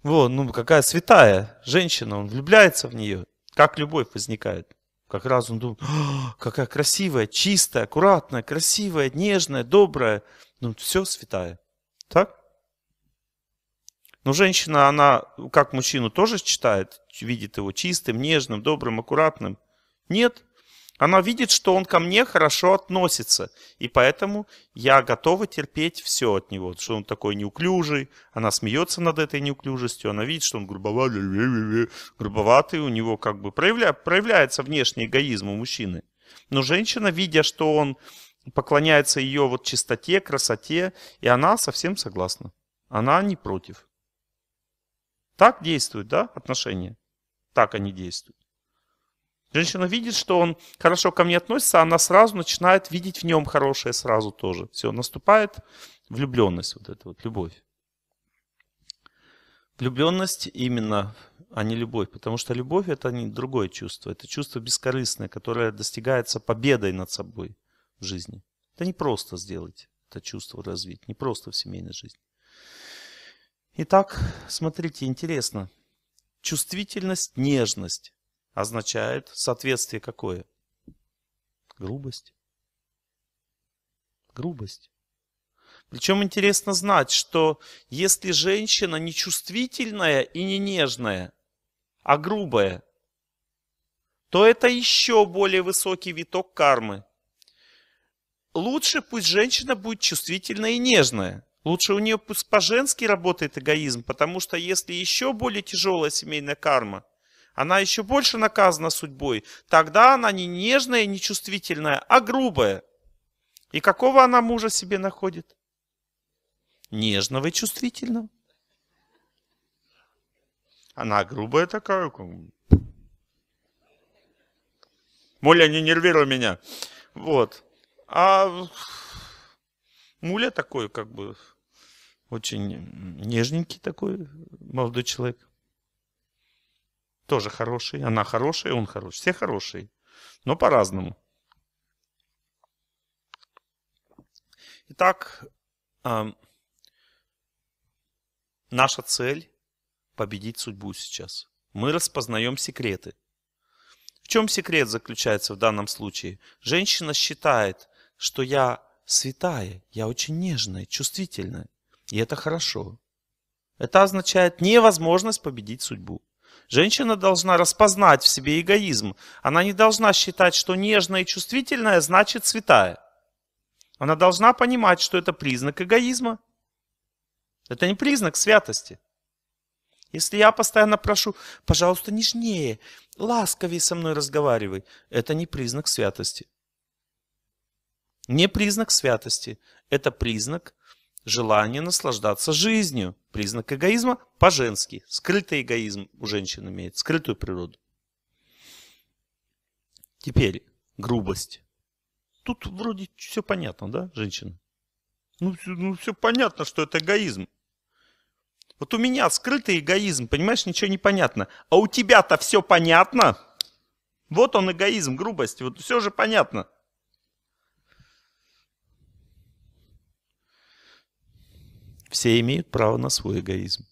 Вот, ну какая святая женщина, он влюбляется в нее. Как любовь возникает. Как раз он думает, «А, какая красивая, чистая, аккуратная, красивая, нежная, добрая. Ну все святая. Так? Но женщина, она, как мужчину, тоже читает, видит его чистым, нежным, добрым, аккуратным. Нет, она видит, что он ко мне хорошо относится, и поэтому я готова терпеть все от него, что он такой неуклюжий, она смеется над этой неуклюжестью, она видит, что он грубоватый, грубоватый у него как бы проявля, проявляется внешний эгоизм у мужчины. Но женщина, видя, что он поклоняется ее вот чистоте, красоте, и она совсем согласна. Она не против. Так действуют, да, отношения? Так они действуют. Женщина видит, что он хорошо ко мне относится, она сразу начинает видеть в нем хорошее сразу тоже. Все, наступает влюбленность, вот эта вот любовь. Влюбленность именно, а не любовь, потому что любовь это не другое чувство, это чувство бескорыстное, которое достигается победой над собой в жизни. Это не просто сделать, это чувство развить, не просто в семейной жизни. Итак, смотрите, интересно. Чувствительность, нежность означает соответствие какое? Грубость. Грубость. Причем интересно знать, что если женщина не чувствительная и не нежная, а грубая, то это еще более высокий виток кармы. Лучше пусть женщина будет чувствительная и нежная. Лучше у нее пусть по-женски работает эгоизм, потому что если еще более тяжелая семейная карма – она еще больше наказана судьбой. Тогда она не нежная, не чувствительная, а грубая. И какого она мужа себе находит? Нежного и чувствительного. Она грубая такая. Моля, не нервируй меня. Вот. А Муля такой, как бы, очень нежненький такой молодой человек тоже хороший, она хорошая, он хороший, все хорошие, но по-разному. Итак, наша цель – победить судьбу сейчас. Мы распознаем секреты. В чем секрет заключается в данном случае? Женщина считает, что я святая, я очень нежная, чувствительная. И это хорошо. Это означает невозможность победить судьбу. Женщина должна распознать в себе эгоизм. Она не должна считать, что нежное и чувствительное значит святая. Она должна понимать, что это признак эгоизма. Это не признак святости. Если я постоянно прошу, пожалуйста, нежнее, ласковее со мной разговаривай, это не признак святости. Не признак святости, это признак Желание наслаждаться жизнью. Признак эгоизма по-женски. Скрытый эгоизм у женщин имеет, скрытую природу. Теперь грубость. Тут вроде все понятно, да, женщина? Ну, ну все понятно, что это эгоизм. Вот у меня скрытый эгоизм, понимаешь, ничего не понятно. А у тебя-то все понятно? Вот он эгоизм, грубость, вот все же понятно. Все имеют право на свой эгоизм.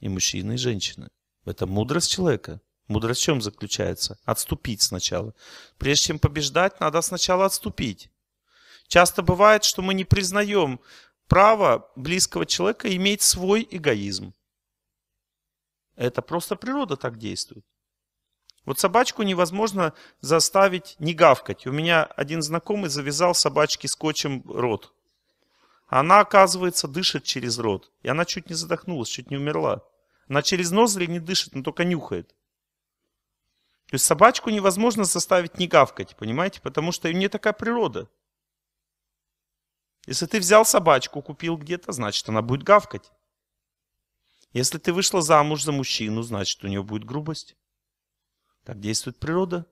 И мужчины, и женщины. Это мудрость человека. Мудрость в чем заключается? Отступить сначала. Прежде чем побеждать, надо сначала отступить. Часто бывает, что мы не признаем право близкого человека иметь свой эгоизм. Это просто природа так действует. Вот собачку невозможно заставить не гавкать. У меня один знакомый завязал собачке скотчем рот. Она, оказывается, дышит через рот. И она чуть не задохнулась, чуть не умерла. Она через ноздри не дышит, но только нюхает. То есть собачку невозможно заставить не гавкать, понимаете? Потому что у нее такая природа. Если ты взял собачку, купил где-то, значит, она будет гавкать. Если ты вышла замуж за мужчину, значит, у нее будет грубость. Так действует природа.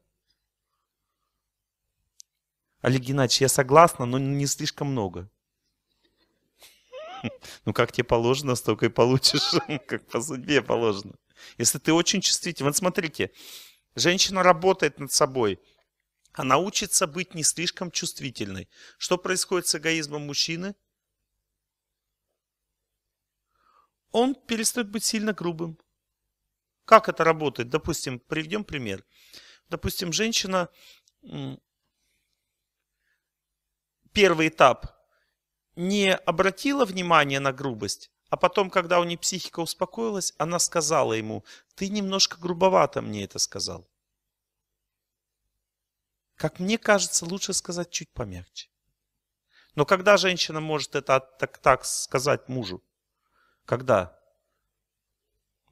Олег Геннадьевич, я согласна, но не слишком много. [laughs] Ну, как тебе положено, столько и получишь, [laughs] как по судьбе положено. Если ты очень чувствительный, Вот смотрите, женщина работает над собой, она учится быть не слишком чувствительной. Что происходит с эгоизмом мужчины? Он перестает быть сильно грубым. Как это работает? Допустим, приведем пример. Допустим, женщина... Первый этап не обратила внимания на грубость, а потом, когда у нее психика успокоилась, она сказала ему, ты немножко грубовато мне это сказал. Как мне кажется, лучше сказать чуть помягче. Но когда женщина может это так, так сказать мужу? Когда?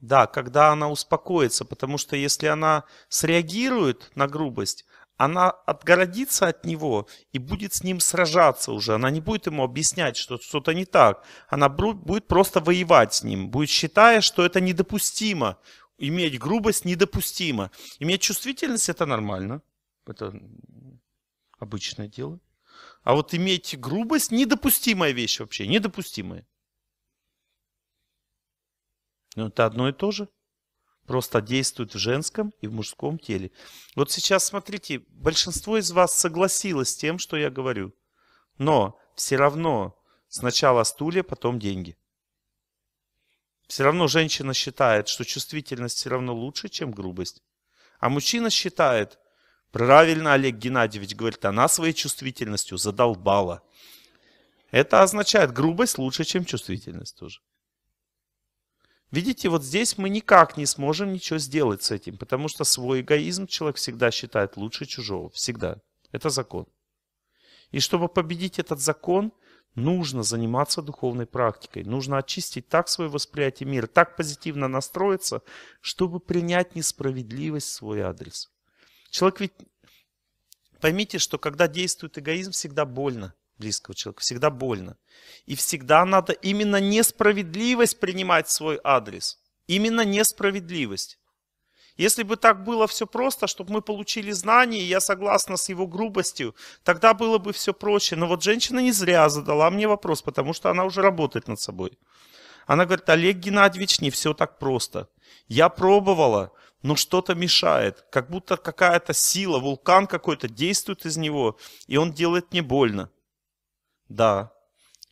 Да, когда она успокоится, потому что если она среагирует на грубость, она отгородится от него и будет с ним сражаться уже. Она не будет ему объяснять, что что-то не так. Она будет просто воевать с ним, будет считая, что это недопустимо. Иметь грубость недопустимо. Иметь чувствительность это нормально. Это обычное дело. А вот иметь грубость недопустимая вещь вообще, недопустимая. Но ну, это одно и то же просто действует в женском и в мужском теле. Вот сейчас смотрите, большинство из вас согласилось с тем, что я говорю. Но все равно сначала стулья, потом деньги. Все равно женщина считает, что чувствительность все равно лучше, чем грубость. А мужчина считает, правильно Олег Геннадьевич говорит, она своей чувствительностью задолбала. Это означает, грубость лучше, чем чувствительность тоже. Видите, вот здесь мы никак не сможем ничего сделать с этим, потому что свой эгоизм человек всегда считает лучше чужого. Всегда. Это закон. И чтобы победить этот закон, нужно заниматься духовной практикой. Нужно очистить так свое восприятие мира, так позитивно настроиться, чтобы принять несправедливость в свой адрес. Человек ведь... Поймите, что когда действует эгоизм, всегда больно близкого человека, всегда больно. И всегда надо именно несправедливость принимать в свой адрес. Именно несправедливость. Если бы так было все просто, чтобы мы получили знания, я согласна с его грубостью, тогда было бы все проще. Но вот женщина не зря задала мне вопрос, потому что она уже работает над собой. Она говорит, Олег Геннадьевич, не все так просто. Я пробовала, но что-то мешает. Как будто какая-то сила, вулкан какой-то действует из него, и он делает мне больно. Да,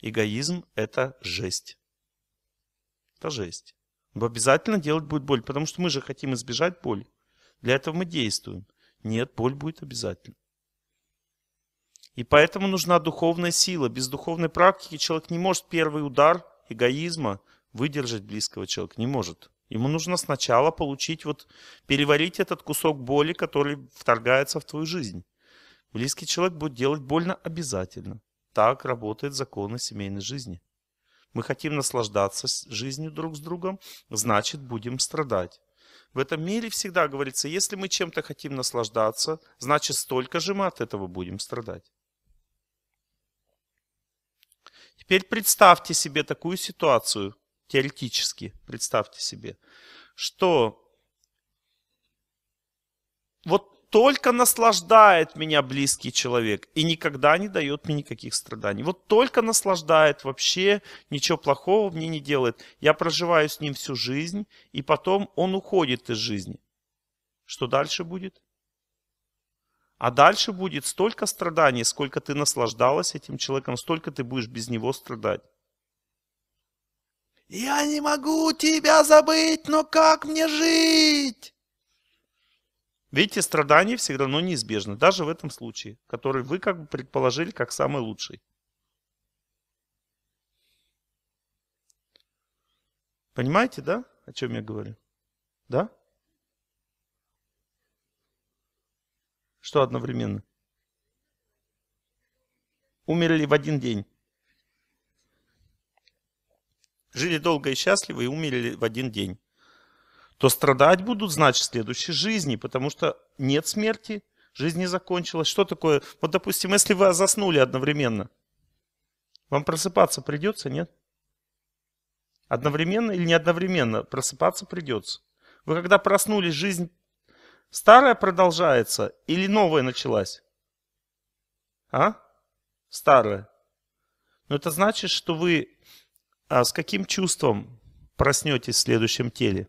эгоизм – это жесть. Это жесть. Но обязательно делать будет боль, потому что мы же хотим избежать боли. Для этого мы действуем. Нет, боль будет обязательно. И поэтому нужна духовная сила. Без духовной практики человек не может первый удар эгоизма выдержать близкого человека. Не может. Ему нужно сначала получить, вот переварить этот кусок боли, который вторгается в твою жизнь. Близкий человек будет делать больно обязательно. Так работают законы семейной жизни. Мы хотим наслаждаться жизнью друг с другом, значит будем страдать. В этом мире всегда говорится, если мы чем-то хотим наслаждаться, значит столько же мы от этого будем страдать. Теперь представьте себе такую ситуацию, теоретически представьте себе, что вот только наслаждает меня близкий человек и никогда не дает мне никаких страданий. Вот только наслаждает вообще, ничего плохого мне не делает. Я проживаю с ним всю жизнь, и потом он уходит из жизни. Что дальше будет? А дальше будет столько страданий, сколько ты наслаждалась этим человеком, столько ты будешь без него страдать. «Я не могу тебя забыть, но как мне жить?» Видите, страдания все равно неизбежны. даже в этом случае, который вы как бы предположили как самый лучший. Понимаете, да, о чем я говорю? Да? Что одновременно? Умерли в один день. Жили долго и счастливо и умерли в один день то страдать будут, значит, в следующей жизни, потому что нет смерти, жизнь не закончилась. Что такое? Вот, допустим, если вы заснули одновременно, вам просыпаться придется, нет? Одновременно или не одновременно? Просыпаться придется. Вы когда проснулись, жизнь старая продолжается или новая началась? А? Старая. Но это значит, что вы а с каким чувством проснетесь в следующем теле?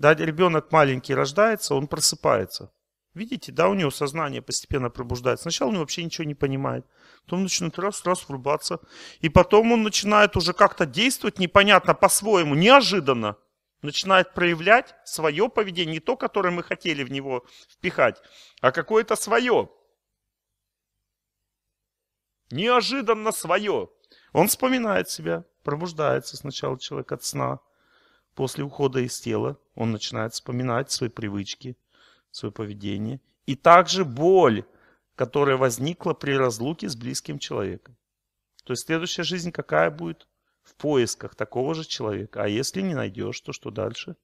Да, ребенок маленький рождается, он просыпается. Видите, да, у него сознание постепенно пробуждается. Сначала он вообще ничего не понимает. Потом начинает раз-раз врубаться. И потом он начинает уже как-то действовать непонятно, по-своему, неожиданно. Начинает проявлять свое поведение, не то, которое мы хотели в него впихать, а какое-то свое. Неожиданно свое. Он вспоминает себя, пробуждается сначала человек от сна после ухода из тела он начинает вспоминать свои привычки, свое поведение. И также боль, которая возникла при разлуке с близким человеком. То есть следующая жизнь какая будет? В поисках такого же человека. А если не найдешь, то что дальше?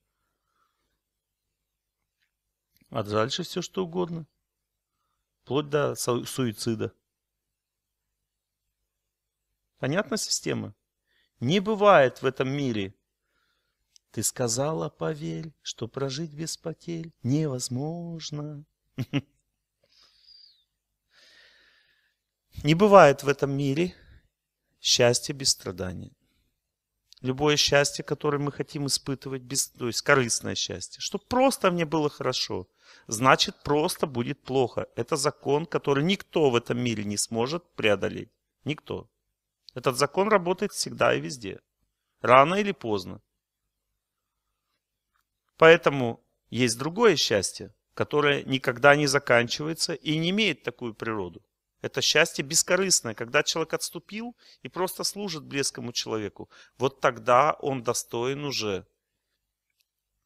А дальше все что угодно. Вплоть до суицида. Понятна система? Не бывает в этом мире ты сказала, поверь, что прожить без потерь невозможно. [laughs] Не бывает в этом мире счастья без страдания. Любое счастье, которое мы хотим испытывать, без, то есть корыстное счастье, чтобы просто мне было хорошо, значит просто будет плохо. Это закон, который никто в этом мире не сможет преодолеть. Никто. Этот закон работает всегда и везде. Рано или поздно. Поэтому есть другое счастье, которое никогда не заканчивается и не имеет такую природу. Это счастье бескорыстное, когда человек отступил и просто служит близкому человеку. Вот тогда он достоин уже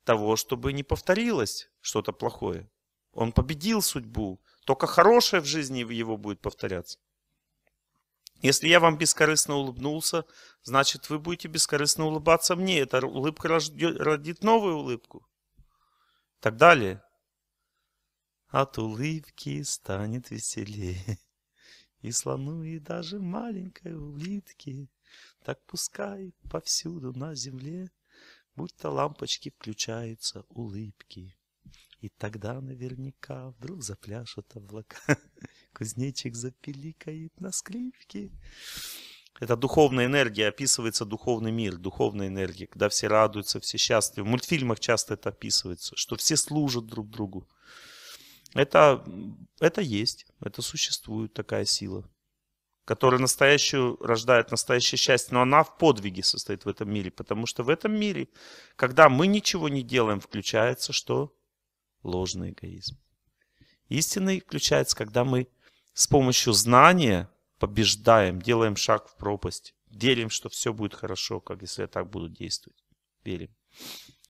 того, чтобы не повторилось что-то плохое. Он победил судьбу. Только хорошее в жизни его будет повторяться. Если я вам бескорыстно улыбнулся, значит, вы будете бескорыстно улыбаться мне. Эта улыбка родит новую улыбку. Так далее. От улыбки станет веселее. И слону, и даже маленькой улитке. Так пускай повсюду на земле, Будто лампочки включаются улыбки. И тогда наверняка вдруг запляшут облака. [laughs] кузнечик запеликает на скрипке. Это духовная энергия, описывается духовный мир, духовная энергия, когда все радуются, все счастливы. В мультфильмах часто это описывается, что все служат друг другу. Это, это есть, это существует такая сила, которая настоящую, рождает настоящее счастье, но она в подвиге состоит в этом мире, потому что в этом мире, когда мы ничего не делаем, включается что? Ложный эгоизм. Истинный включается, когда мы с помощью знания побеждаем, делаем шаг в пропасть. Верим, что все будет хорошо, как если я так буду действовать. Верим.